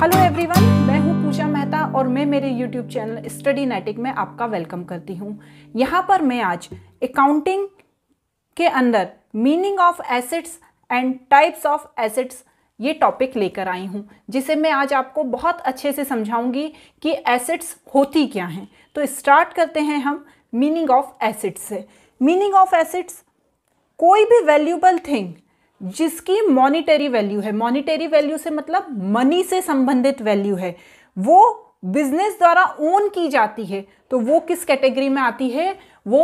hello everyone मैं हूं पूजा मेहता और मैं मेरे यूट्यूब चैनल स्टडी नेटिक में आपका वेलकम करती हूं यहां पर मैं आज अकाउंटिंग के अंदर meaning of assets and types of assets ये टॉपिक लेकर आई हूँ जिसे मैं आज आपको बहुत अच्छे से समझाऊंगी कि एसेट्स होती क्या हैं तो स्टार्ट करते हैं हम मीनिंग ऑफ एसेट्स से मीनिंग ऑफ एसेट्स कोई भी वैल्यूबल थिंग जिसकी मॉनिटरी वैल्यू है मॉनिटरी वैल्यू से मतलब मनी से संबंधित वैल्यू है वो बिजनेस द्वारा ओन की जाती है तो वो किस कैटेगरी में आती है वो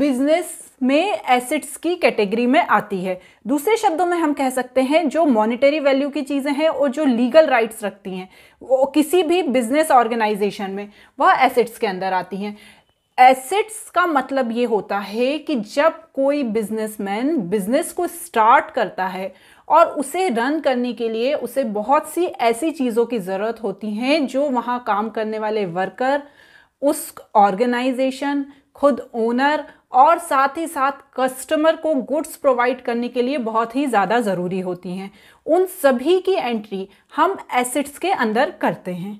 बिजनेस में एसेट्स की कैटेगरी में आती है दूसरे शब्दों में हम कह सकते हैं जो मॉनिटरी वैल्यू की चीज़ें हैं और जो लीगल राइट्स रखती हैं वो किसी भी बिजनेस ऑर्गेनाइजेशन में वह एसेट्स के अंदर आती हैं एसेट्स का मतलब ये होता है कि जब कोई बिजनेसमैन बिजनेस को स्टार्ट करता है और उसे रन करने के लिए उसे बहुत सी ऐसी चीज़ों की ज़रूरत होती हैं जो वहाँ काम करने वाले वर्कर उस ऑर्गेनाइजेशन खुद ओनर और साथ ही साथ कस्टमर को गुड्स प्रोवाइड करने के लिए बहुत ही ज़्यादा ज़रूरी होती हैं उन सभी की एंट्री हम एसेट्स के अंदर करते हैं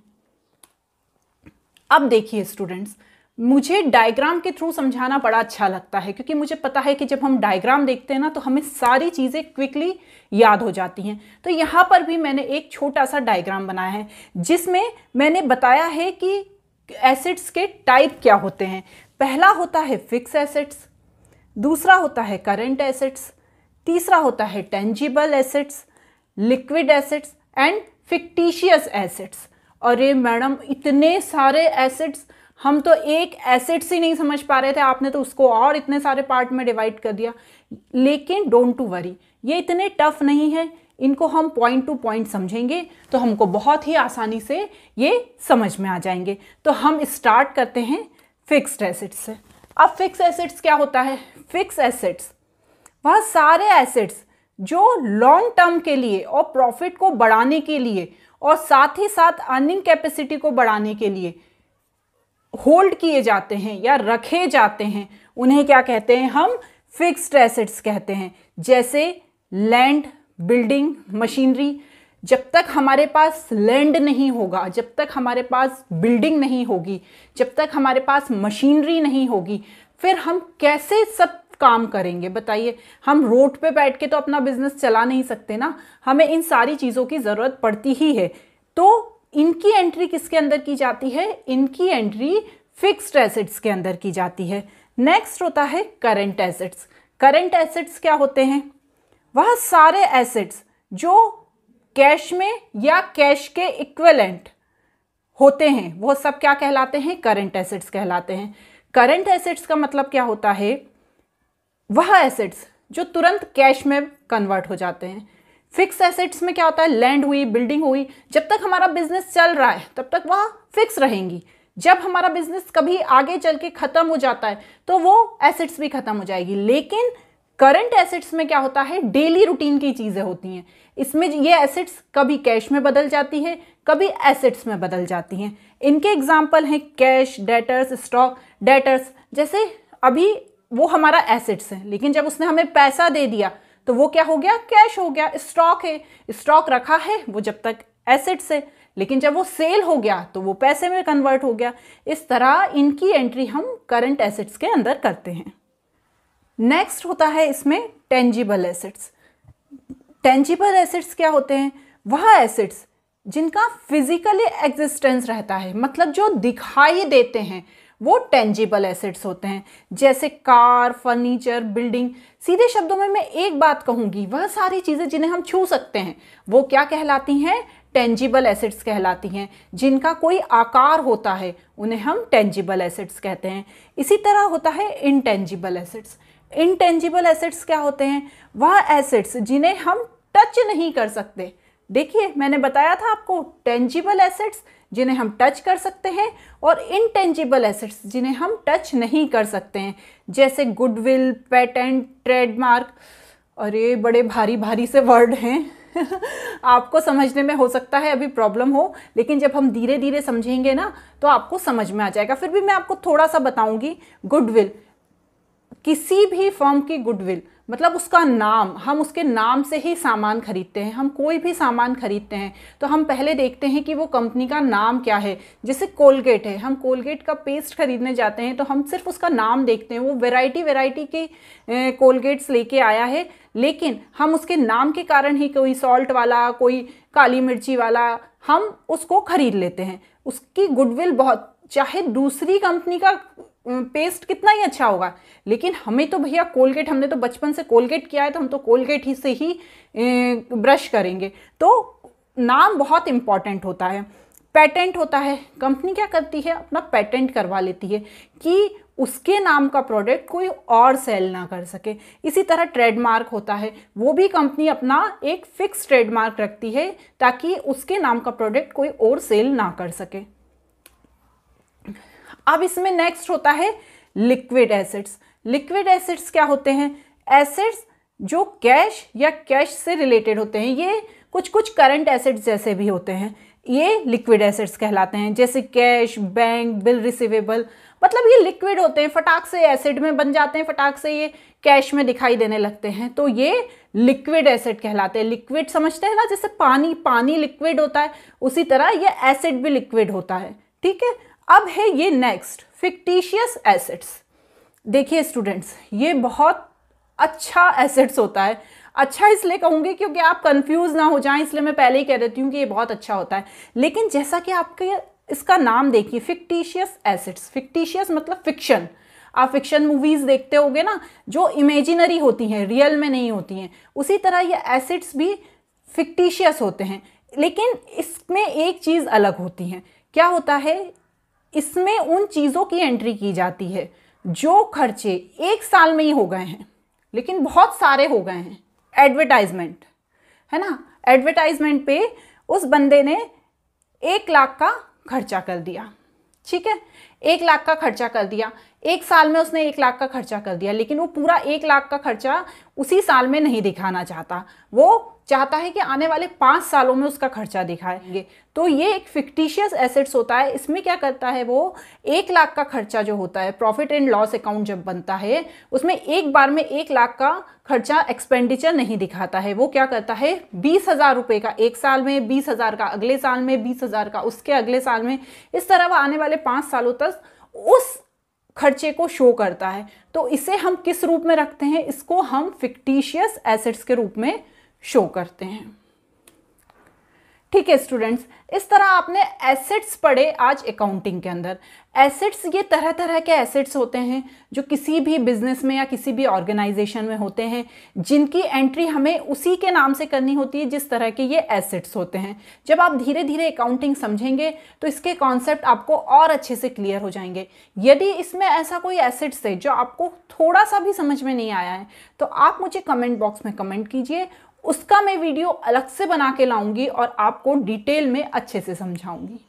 अब देखिए स्टूडेंट्स मुझे डायग्राम के थ्रू समझाना बड़ा अच्छा लगता है क्योंकि मुझे पता है कि जब हम डायग्राम देखते हैं ना तो हमें सारी चीज़ें क्विकली याद हो जाती हैं तो यहाँ पर भी मैंने एक छोटा सा डायग्राम बनाया है जिसमें मैंने बताया है कि एसिड्स के टाइप क्या होते हैं पहला होता है फिक्स एसिड्स दूसरा होता है करेंट एसिड्स तीसरा होता है tangible assets liquid assets and fictitious assets और ये मैडम इतने सारे एसिड्स हम तो एक एसेट्स ही नहीं समझ पा रहे थे आपने तो उसको और इतने सारे पार्ट में डिवाइड कर दिया लेकिन डोंट टू वरी ये इतने टफ नहीं है इनको हम पॉइंट टू पॉइंट समझेंगे तो हमको बहुत ही आसानी से ये समझ में आ जाएंगे तो हम स्टार्ट करते हैं फिक्स्ड एसेट्स से अब फिक्स एसेट्स क्या होता है फिक्स एसेट्स वह सारे एसेट्स जो लॉन्ग टर्म के लिए और प्रॉफिट को बढ़ाने के लिए और साथ ही साथ अर्निंग कैपेसिटी को बढ़ाने के लिए होल्ड किए जाते हैं या रखे जाते हैं उन्हें क्या कहते हैं हम फिक्स्ड एसेट्स कहते हैं जैसे लैंड बिल्डिंग मशीनरी जब तक हमारे पास लैंड नहीं होगा जब तक हमारे पास बिल्डिंग नहीं होगी जब तक हमारे पास मशीनरी नहीं होगी फिर हम कैसे सब काम करेंगे बताइए हम रोड पे बैठ के तो अपना बिजनेस चला नहीं सकते ना हमें इन सारी चीज़ों की ज़रूरत पड़ती ही है तो इनकी एंट्री किसके अंदर की जाती है इनकी एंट्री फिक्स्ड एसेट्स के अंदर की जाती है नेक्स्ट होता है करंट एसेट्स करंट एसेट्स क्या होते हैं वह सारे एसेट्स जो कैश में या कैश के इक्वलेंट होते हैं वो सब क्या कहलाते हैं करंट एसेट्स कहलाते हैं करंट एसेट्स का मतलब क्या होता है वह एसेट्स जो तुरंत कैश में कन्वर्ट हो जाते हैं फिक्स एसेट्स में क्या होता है लैंड हुई बिल्डिंग हुई जब तक हमारा बिजनेस चल रहा है तब तक वह फिक्स रहेंगी जब हमारा बिजनेस कभी आगे चल के ख़त्म हो जाता है तो वो एसेट्स भी ख़त्म हो जाएगी लेकिन करंट एसेट्स में क्या होता है डेली रूटीन की चीज़ें होती हैं इसमें ये एसेट्स कभी कैश में बदल जाती है कभी एसेट्स में बदल जाती हैं इनके एग्जाम्पल हैं कैश डेटर्स स्टॉक डेटर्स जैसे अभी वो हमारा एसेट्स है लेकिन जब उसने हमें पैसा दे दिया तो वो क्या हो गया कैश हो गया स्टॉक है स्टॉक रखा है वो जब तक एसेट से लेकिन जब वो सेल हो गया तो वो पैसे में कन्वर्ट हो गया इस तरह इनकी एंट्री हम करंट एसेट्स के अंदर करते हैं नेक्स्ट होता है इसमें टेंजिबल एसेट्स टेंजिबल एसेट्स क्या होते हैं वह एसेट्स जिनका फिजिकली एग्जिस्टेंस रहता है मतलब जो दिखाई देते हैं वो टेंजिबल एसेट्स होते हैं जैसे कार फर्नीचर बिल्डिंग सीधे शब्दों में मैं एक बात कहूंगी वह सारी चीज़ें जिन्हें हम छू सकते हैं वो क्या कहलाती हैं टेंजिबल एसेट्स कहलाती हैं जिनका कोई आकार होता है उन्हें हम टेंजिबल एसेट्स कहते हैं इसी तरह होता है इनटेंजिबल एसेट्स इनटेंजिबल एसेट्स क्या होते हैं वह एसेट्स जिन्हें हम टच नहीं कर सकते देखिए मैंने बताया था आपको टेंजिबल एसेट्स जिन्हें हम टच कर सकते हैं और इनटेंजिबल एसेट्स जिन्हें हम टच नहीं कर सकते हैं जैसे गुडविल पेटेंट ट्रेडमार्क और ये बड़े भारी भारी से वर्ड हैं आपको समझने में हो सकता है अभी प्रॉब्लम हो लेकिन जब हम धीरे धीरे समझेंगे ना तो आपको समझ में आ जाएगा फिर भी मैं आपको थोड़ा सा बताऊंगी गुडविल किसी भी फॉर्म की गुडविल मतलब उसका नाम हम उसके नाम से ही सामान खरीदते हैं हम कोई भी सामान खरीदते हैं तो हम पहले देखते हैं कि वो कंपनी का नाम क्या है जैसे कोलगेट है हम कोलगेट का पेस्ट खरीदने जाते हैं तो हम सिर्फ उसका नाम देखते हैं वो वेराइटी वेराइटी के कोलगेट्स लेके आया है लेकिन हम उसके नाम के कारण ही कोई सॉल्ट वाला कोई काली मिर्ची वाला हम उसको ख़रीद लेते हैं उसकी गुडविल बहुत चाहे दूसरी कंपनी का पेस्ट कितना ही अच्छा होगा लेकिन हमें तो भैया कोलगेट हमने तो बचपन से कोलगेट किया है तो हम तो कोलगेट ही से ही ब्रश करेंगे तो नाम बहुत इम्पॉर्टेंट होता है पेटेंट होता है कंपनी क्या करती है अपना पेटेंट करवा लेती है कि उसके नाम का प्रोडक्ट कोई और सेल ना कर सके इसी तरह ट्रेडमार्क होता है वो भी कंपनी अपना एक फिक्स ट्रेडमार्क रखती है ताकि उसके नाम का प्रोडक्ट कोई और सेल ना कर सके अब इसमें नेक्स्ट होता है लिक्विड एसिड्स लिक्विड एसिड्स क्या होते हैं एसिड्स जो कैश या कैश से रिलेटेड होते हैं ये कुछ कुछ करंट एसिड्स जैसे भी होते हैं ये लिक्विड एसिड्स कहलाते हैं जैसे कैश बैंक बिल रिसिवेबल मतलब ये लिक्विड होते हैं फटाक से एसिड में बन जाते हैं फटाक से ये कैश में दिखाई देने लगते हैं तो ये लिक्विड एसिड कहलाते हैं लिक्विड समझते हैं ना जैसे पानी पानी लिक्विड होता है उसी तरह ये एसिड भी लिक्विड होता है ठीक है अब है ये नेक्स्ट फिक्टिशियस एसेट्स देखिए स्टूडेंट्स ये बहुत अच्छा एसेट्स होता है अच्छा इसलिए कहूंगी क्योंकि आप कंफ्यूज ना हो जाएं इसलिए मैं पहले ही कह देती हूँ कि ये बहुत अच्छा होता है लेकिन जैसा कि आपके इसका नाम देखिए फिक्टिशियस एसेट्स फिक्टिशियस मतलब फिक्शन आप फिक्शन मूवीज़ देखते होगे ना जो इमेजिनरी होती हैं रियल में नहीं होती हैं उसी तरह ये एसेट्स भी फिक्टिशियस होते हैं लेकिन इसमें एक चीज़ अलग होती है क्या होता है इसमें उन चीज़ों की एंट्री की जाती है जो खर्चे एक साल में ही हो गए हैं लेकिन बहुत सारे हो गए हैं एडवर्टाइजमेंट है ना एडवर्टाइजमेंट पे उस बंदे ने एक लाख का खर्चा कर दिया ठीक है एक लाख का खर्चा कर दिया एक साल में उसने एक लाख का खर्चा कर दिया लेकिन वो पूरा एक लाख का खर्चा उसी साल में नहीं दिखाना चाहता वो चाहता है कि आने वाले पाँच सालों में उसका खर्चा दिखाएंगे तो ये एक फिक्टिशियस एसेट्स होता है इसमें क्या करता है वो एक लाख का खर्चा जो होता है प्रॉफिट एंड लॉस अकाउंट जब बनता है उसमें एक बार में एक लाख का खर्चा एक्सपेंडिचर नहीं दिखाता है वो क्या करता है बीस हज़ार रुपये का एक साल में बीस हज़ार का अगले साल में बीस हज़ार का उसके अगले साल में इस तरह वह आने वाले पाँच सालों तक उस खर्चे को शो करता है तो इसे हम किस रूप में रखते हैं इसको हम फिक्टिशियस एसेट्स के रूप में शो करते हैं ठीक है स्टूडेंट्स इस तरह आपने एसेट्स पढ़े आज अकाउंटिंग के अंदर एसेट्स ये तरह तरह के एसेट्स होते हैं जो किसी भी बिजनेस में या किसी भी ऑर्गेनाइजेशन में होते हैं जिनकी एंट्री हमें उसी के नाम से करनी होती है जिस तरह के ये एसेट्स होते हैं जब आप धीरे धीरे अकाउंटिंग समझेंगे तो इसके कॉन्सेप्ट आपको और अच्छे से क्लियर हो जाएंगे यदि इसमें ऐसा कोई एसेट्स है जो आपको थोड़ा सा भी समझ में नहीं आया है तो आप मुझे कमेंट बॉक्स में कमेंट कीजिए उसका मैं वीडियो अलग से बना के लाऊंगी और आपको डिटेल में अच्छे से समझाऊंगी